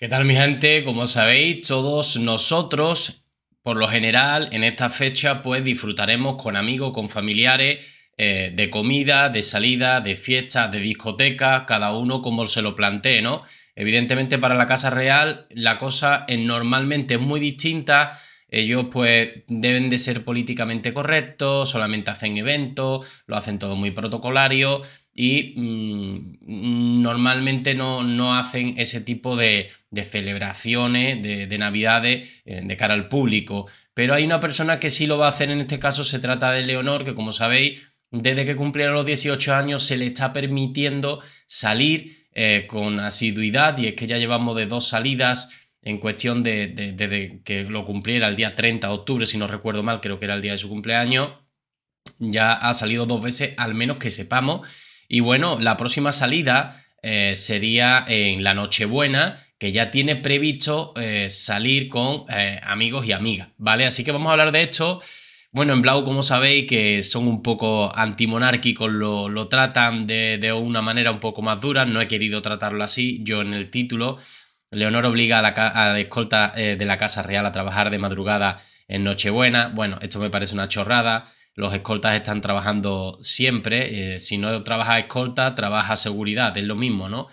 ¿Qué tal mi gente? Como sabéis, todos nosotros, por lo general, en esta fecha, pues disfrutaremos con amigos, con familiares, eh, de comida, de salida, de fiestas, de discotecas, cada uno como se lo plantee, ¿no? Evidentemente para la Casa Real la cosa es normalmente muy distinta. Ellos pues deben de ser políticamente correctos, solamente hacen eventos, lo hacen todo muy protocolario, y mm, normalmente no, no, hacen ese tipo de, celebraciones de, Navidades eh, de cara al público. Pero hay una persona que sí lo va a hacer en este caso, se trata de Leonor, que como sabéis, desde que cumpliera los 18 años se le está permitiendo salir eh, con asiduidad y es que ya llevamos de dos salidas en cuestión de, de, que lo cumpliera el día 30 de octubre, si no recuerdo mal, creo que era el día de su cumpleaños, ya ha salido dos veces, al menos que sepamos, y bueno, la próxima salida eh, sería en la Nochebuena, que ya tiene previsto eh, salir con eh, amigos y amigas, ¿vale? Así que vamos a hablar de esto. Bueno, en Blau, como sabéis, que son un poco antimonárquicos, lo, lo tratan de, una manera un poco más dura, no he querido tratarlo así, yo en el título, Leonor obliga a a la escolta de la Casa Real a trabajar de madrugada en Nochebuena, bueno, esto me parece una chorrada, los escoltas están trabajando siempre. Eh, si no trabaja escolta, trabaja seguridad. Es lo mismo, ¿no?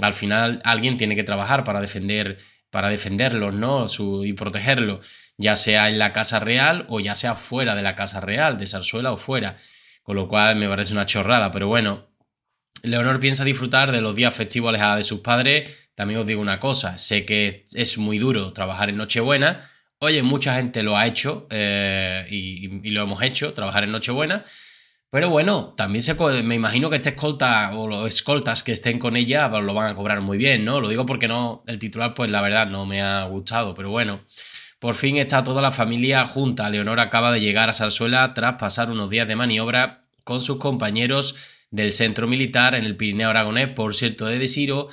Al final alguien tiene que trabajar para defender para defenderlos, ¿no? y protegerlos, ya sea en la casa real o ya sea fuera de la casa real, de Zarzuela o fuera. Con lo cual me parece una chorrada, pero bueno. Leonor piensa disfrutar de los días festivos alejada de sus padres. También os digo una cosa, sé que es muy duro trabajar en Nochebuena, Oye, mucha gente lo ha hecho eh, y, lo hemos hecho, trabajar en Nochebuena. Pero bueno, también se, me imagino que este escolta o los escoltas que estén con ella pues, lo van a cobrar muy bien, ¿no? Lo digo porque no, el titular, pues la verdad no me ha gustado, pero bueno. Por fin está toda la familia junta. Leonor acaba de llegar a Salzuela tras pasar unos días de maniobra con sus compañeros del centro militar en el Pirineo Aragonés, por cierto, de Desiro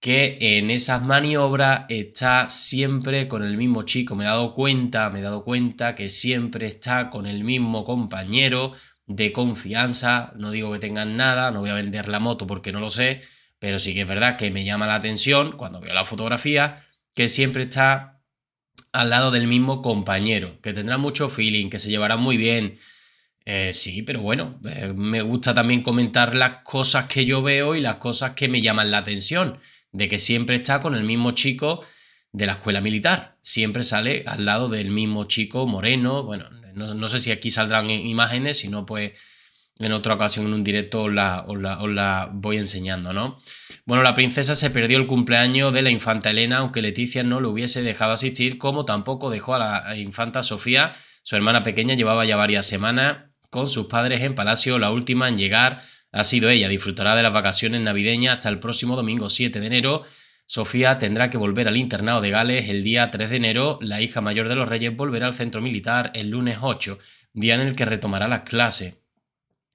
que en esas maniobras está siempre con el mismo chico. Me he dado cuenta, me he dado cuenta que siempre está con el mismo compañero de confianza. No digo que tengan nada, no voy a vender la moto porque no lo sé, pero sí que es verdad que me llama la atención cuando veo la fotografía que siempre está al lado del mismo compañero, que tendrá mucho feeling, que se llevará muy bien. Eh, sí, pero bueno, eh, me gusta también comentar las cosas que yo veo y las cosas que me llaman la atención de que siempre está con el mismo chico de la escuela militar. Siempre sale al lado del mismo chico moreno. Bueno, no, sé si aquí saldrán imágenes, si no, pues en otra ocasión en un directo la, la, la, voy enseñando, ¿no? Bueno, la princesa se perdió el cumpleaños de la infanta Elena, aunque Leticia no lo hubiese dejado asistir, como tampoco dejó a la infanta Sofía. Su hermana pequeña llevaba ya varias semanas con sus padres en palacio, la última en llegar ha sido ella. Disfrutará de las vacaciones navideñas hasta el próximo domingo 7 de enero. Sofía tendrá que volver al internado de Gales el día 3 de enero. La hija mayor de los reyes volverá al centro militar el lunes 8, día en el que retomará las clases.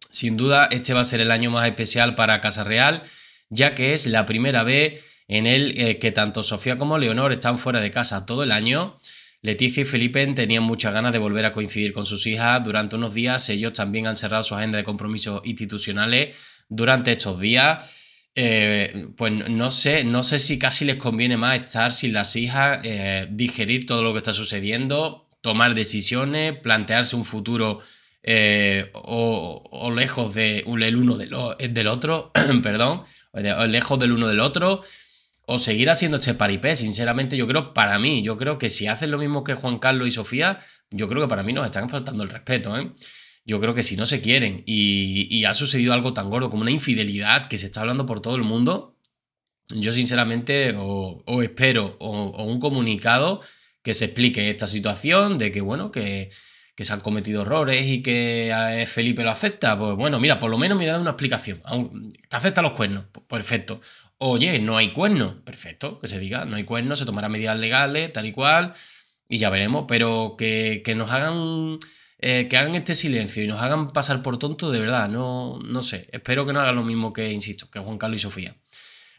Sin duda, este va a ser el año más especial para Casa Real, ya que es la primera vez en el eh, que tanto Sofía como Leonor están fuera de casa todo el año. Leticia y Felipe tenían muchas ganas de volver a coincidir con sus hijas. Durante unos días ellos también han cerrado su agenda de compromisos institucionales durante estos días. Eh, pues no sé, no sé si casi les conviene más estar sin las hijas, eh, digerir todo lo que está sucediendo, tomar decisiones, plantearse un futuro eh, o, lejos de, el uno del otro, perdón, lejos del uno del otro o seguir haciendo este paripé. Sinceramente, yo creo, para mí, yo creo que si hacen lo mismo que Juan Carlos y Sofía, yo creo que para mí nos están faltando el respeto, ¿eh? Yo creo que si no se quieren y, ha sucedido algo tan gordo como una infidelidad que se está hablando por todo el mundo, yo sinceramente o, espero o, un comunicado que se explique esta situación de que, bueno, que, se han cometido errores y que eh, Felipe lo acepta. Pues bueno, mira, por lo menos mira una explicación. Que acepta los cuernos, perfecto. Oye, no hay cuerno. Perfecto, que se diga, no hay cuerno, se tomará medidas legales, tal y cual, y ya veremos. Pero que, nos hagan. Eh, que hagan este silencio y nos hagan pasar por tonto, de verdad, no, no sé. Espero que no hagan lo mismo que, insisto, que Juan Carlos y Sofía.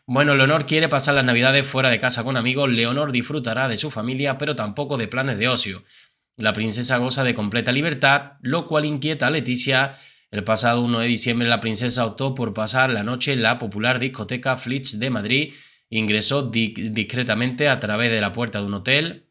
Bueno, Leonor quiere pasar las navidades fuera de casa con amigos, Leonor disfrutará de su familia, pero tampoco de planes de ocio. La princesa goza de completa libertad, lo cual inquieta a Leticia, el pasado 1 de diciembre la princesa optó por pasar la noche en la popular discoteca Flitz de Madrid, ingresó discretamente a través de la puerta de un hotel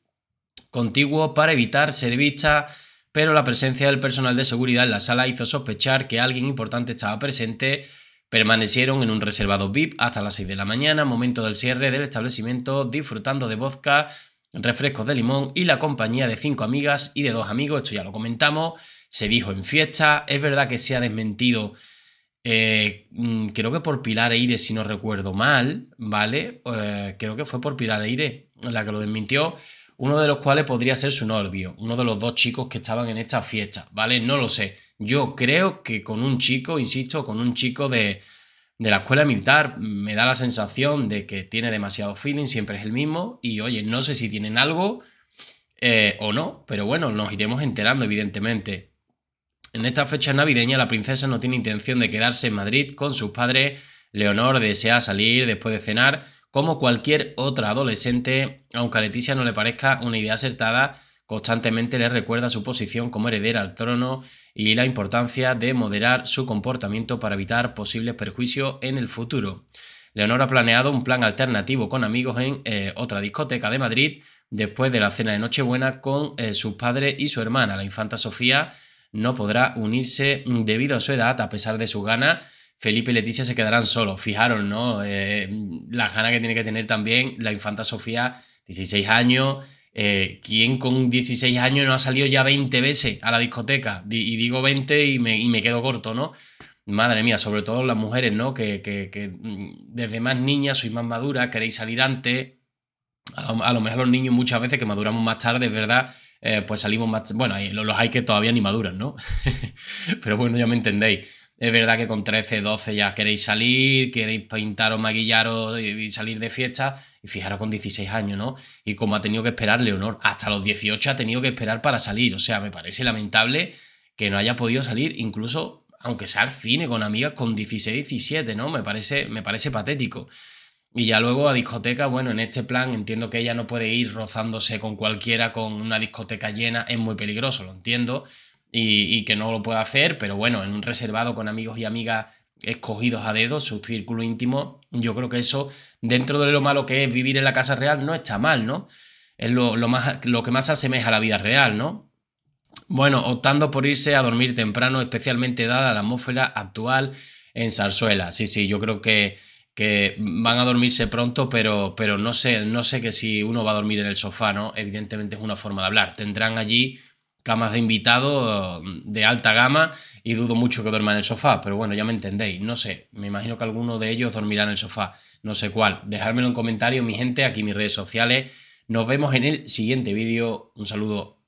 contiguo para evitar ser vista, pero la presencia del personal de seguridad en la sala hizo sospechar que alguien importante estaba presente. Permanecieron en un reservado VIP hasta las 6 de la mañana, momento del cierre del establecimiento, disfrutando de vodka, refrescos de limón y la compañía de cinco amigas y de dos amigos, esto ya lo comentamos, se dijo en fiesta, es verdad que se ha desmentido, eh, mm, creo que por Pilar Eire, si no recuerdo mal, ¿vale? Eh, creo que fue por Pilar Eire la que lo desmintió, uno de los cuales podría ser su novio, uno de los dos chicos que estaban en esta fiesta, ¿vale? No lo sé. Yo creo que con un chico, insisto, con un chico de, la escuela militar, me da la sensación de que tiene demasiado feeling, siempre es el mismo, y oye, no sé si tienen algo eh, o no, pero bueno, nos iremos enterando, evidentemente. En esta fecha navideña, la princesa no tiene intención de quedarse en Madrid con sus padres. Leonor desea salir después de cenar, como cualquier otra adolescente, aunque a Leticia no le parezca una idea acertada, constantemente le recuerda su posición como heredera al trono y la importancia de moderar su comportamiento para evitar posibles perjuicios en el futuro. Leonor ha planeado un plan alternativo con amigos en eh, otra discoteca de Madrid después de la cena de Nochebuena con eh, sus padres y su hermana, la infanta Sofía, no podrá unirse debido a su edad, a pesar de su gana. Felipe y Leticia se quedarán solos. Fijaron, ¿no? Eh, las la gana que tiene que tener también la infanta Sofía, 16 años. Eh, ¿Quién con 16 años no ha salido ya 20 veces a la discoteca? Y digo 20 y me, quedo corto, ¿no? Madre mía, sobre todo las mujeres, ¿no? Que, mm, desde más niñas sois más maduras, queréis salir antes. A lo, mejor los niños muchas veces que maduramos más tarde, es verdad eh, pues salimos más... Bueno, los hay que todavía ni maduran, ¿no? Pero bueno, ya me entendéis. Es verdad que con 13, 12 ya queréis salir, queréis pintaros, maquillaros y salir de fiesta. Y fijaros con 16 años, ¿no? Y como ha tenido que esperar Leonor, hasta los 18 ha tenido que esperar para salir. O sea, me parece lamentable que no haya podido salir, incluso aunque sea al cine con amigas con 16, 17, ¿no? Me parece, me parece patético. Y ya luego a discoteca, bueno, en este plan entiendo que ella no puede ir rozándose con cualquiera con una discoteca llena, es muy peligroso, lo entiendo, y, que no lo puede hacer, pero bueno, en un reservado con amigos y amigas escogidos a dedo, su círculo íntimo, yo creo que eso, dentro de lo malo que es vivir en la casa real, no está mal, ¿no? Es lo, más, lo que más asemeja a la vida real, ¿no? Bueno, optando por irse a dormir temprano, especialmente dada la atmósfera actual en Zarzuela. Sí, sí, yo creo que que van a dormirse pronto, pero, pero no sé, no sé que si uno va a dormir en el sofá, ¿no? Evidentemente es una forma de hablar. Tendrán allí camas de invitado mm, de alta gama y dudo mucho que duerma en el sofá, pero bueno, ya me entendéis, no sé, me imagino que alguno de ellos dormirá en el sofá, no sé cuál. Dejármelo en comentario mi gente, aquí mis redes sociales. Nos vemos en el siguiente vídeo. Un saludo